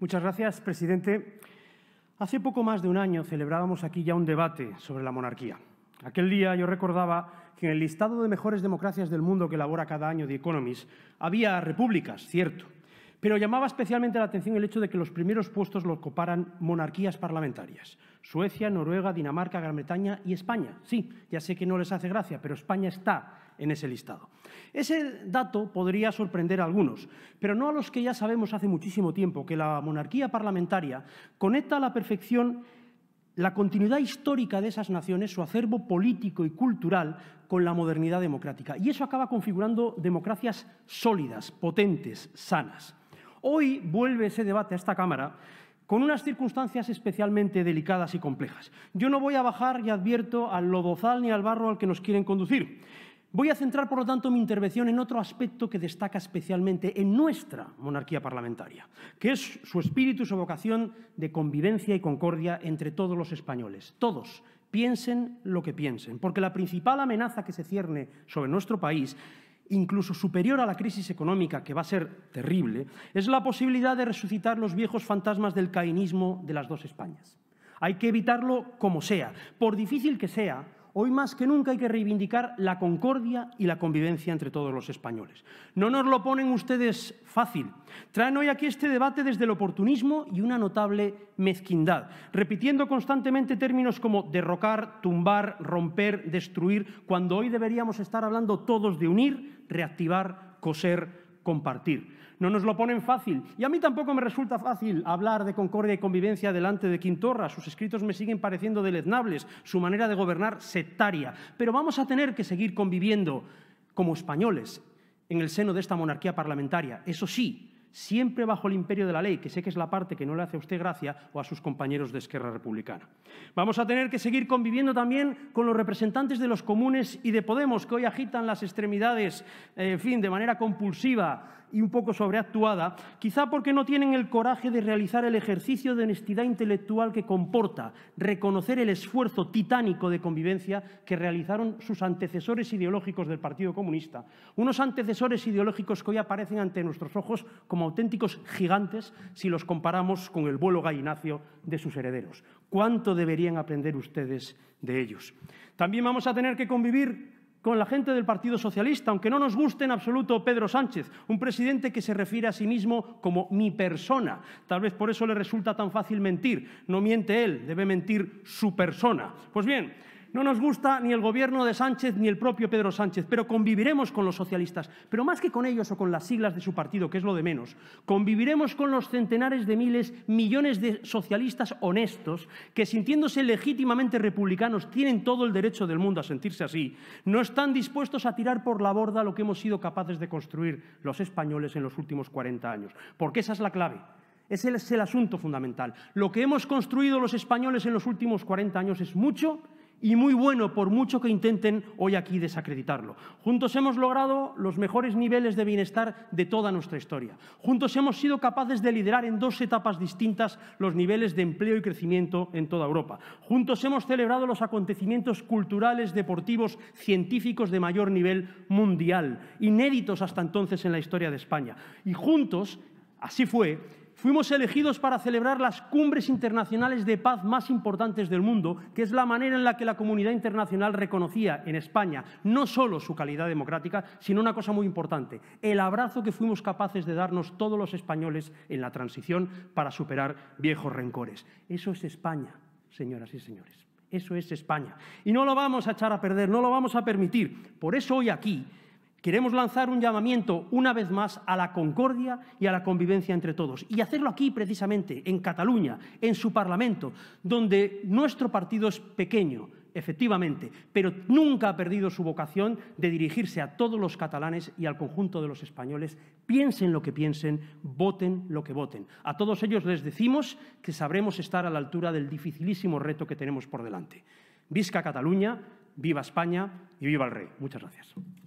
Muchas gracias, presidente. Hace poco más de un año celebrábamos aquí ya un debate sobre la monarquía. Aquel día yo recordaba que en el listado de mejores democracias del mundo que elabora cada año The Economist había repúblicas, cierto, pero llamaba especialmente la atención el hecho de que los primeros puestos los ocuparan monarquías parlamentarias. Suecia, Noruega, Dinamarca, Gran Bretaña y España. Sí, ya sé que no les hace gracia, pero España está en ese listado. Ese dato podría sorprender a algunos, pero no a los que ya sabemos hace muchísimo tiempo que la monarquía parlamentaria conecta a la perfección la continuidad histórica de esas naciones, su acervo político y cultural con la modernidad democrática. Y eso acaba configurando democracias sólidas, potentes, sanas. Hoy vuelve ese debate a esta Cámara con unas circunstancias especialmente delicadas y complejas. Yo no voy a bajar, y advierto, al lodozal ni al barro al que nos quieren conducir. Voy a centrar, por lo tanto, mi intervención en otro aspecto que destaca especialmente en nuestra monarquía parlamentaria, que es su espíritu y su vocación de convivencia y concordia entre todos los españoles, todos, piensen lo que piensen, porque la principal amenaza que se cierne sobre nuestro país, incluso superior a la crisis económica, que va a ser terrible, es la posibilidad de resucitar los viejos fantasmas del caínismo de las dos Españas. Hay que evitarlo como sea, por difícil que sea, Hoy más que nunca hay que reivindicar la concordia y la convivencia entre todos los españoles. No nos lo ponen ustedes fácil. Traen hoy aquí este debate desde el oportunismo y una notable mezquindad, repitiendo constantemente términos como derrocar, tumbar, romper, destruir, cuando hoy deberíamos estar hablando todos de unir, reactivar, coser, compartir. No nos lo ponen fácil. Y a mí tampoco me resulta fácil hablar de concordia y convivencia delante de Quintorra. Sus escritos me siguen pareciendo deleznables, su manera de gobernar sectaria. Pero vamos a tener que seguir conviviendo como españoles en el seno de esta monarquía parlamentaria. Eso sí, siempre bajo el imperio de la ley, que sé que es la parte que no le hace a usted gracia o a sus compañeros de Esquerra Republicana. Vamos a tener que seguir conviviendo también con los representantes de los comunes y de Podemos, que hoy agitan las extremidades, eh, en fin, de manera compulsiva y un poco sobreactuada, quizá porque no tienen el coraje de realizar el ejercicio de honestidad intelectual que comporta reconocer el esfuerzo titánico de convivencia que realizaron sus antecesores ideológicos del Partido Comunista, unos antecesores ideológicos que hoy aparecen ante nuestros ojos como auténticos gigantes si los comparamos con el vuelo gallinacio de sus herederos. ¿Cuánto deberían aprender ustedes de ellos? También vamos a tener que convivir con la gente del Partido Socialista, aunque no nos guste en absoluto Pedro Sánchez, un presidente que se refiere a sí mismo como mi persona. Tal vez por eso le resulta tan fácil mentir. No miente él, debe mentir su persona. Pues bien, no nos gusta ni el gobierno de Sánchez ni el propio Pedro Sánchez, pero conviviremos con los socialistas. Pero más que con ellos o con las siglas de su partido, que es lo de menos, conviviremos con los centenares de miles, millones de socialistas honestos que, sintiéndose legítimamente republicanos, tienen todo el derecho del mundo a sentirse así. No están dispuestos a tirar por la borda lo que hemos sido capaces de construir los españoles en los últimos 40 años. Porque esa es la clave. Ese es el asunto fundamental. Lo que hemos construido los españoles en los últimos 40 años es mucho y muy bueno por mucho que intenten hoy aquí desacreditarlo. Juntos hemos logrado los mejores niveles de bienestar de toda nuestra historia. Juntos hemos sido capaces de liderar en dos etapas distintas los niveles de empleo y crecimiento en toda Europa. Juntos hemos celebrado los acontecimientos culturales, deportivos, científicos de mayor nivel mundial, inéditos hasta entonces en la historia de España. Y juntos, así fue, Fuimos elegidos para celebrar las cumbres internacionales de paz más importantes del mundo, que es la manera en la que la comunidad internacional reconocía en España no solo su calidad democrática, sino una cosa muy importante, el abrazo que fuimos capaces de darnos todos los españoles en la transición para superar viejos rencores. Eso es España, señoras y señores. Eso es España. Y no lo vamos a echar a perder, no lo vamos a permitir. Por eso hoy aquí Queremos lanzar un llamamiento una vez más a la concordia y a la convivencia entre todos. Y hacerlo aquí precisamente, en Cataluña, en su Parlamento, donde nuestro partido es pequeño, efectivamente, pero nunca ha perdido su vocación de dirigirse a todos los catalanes y al conjunto de los españoles. Piensen lo que piensen, voten lo que voten. A todos ellos les decimos que sabremos estar a la altura del dificilísimo reto que tenemos por delante. Visca Cataluña, viva España y viva el rey. Muchas gracias.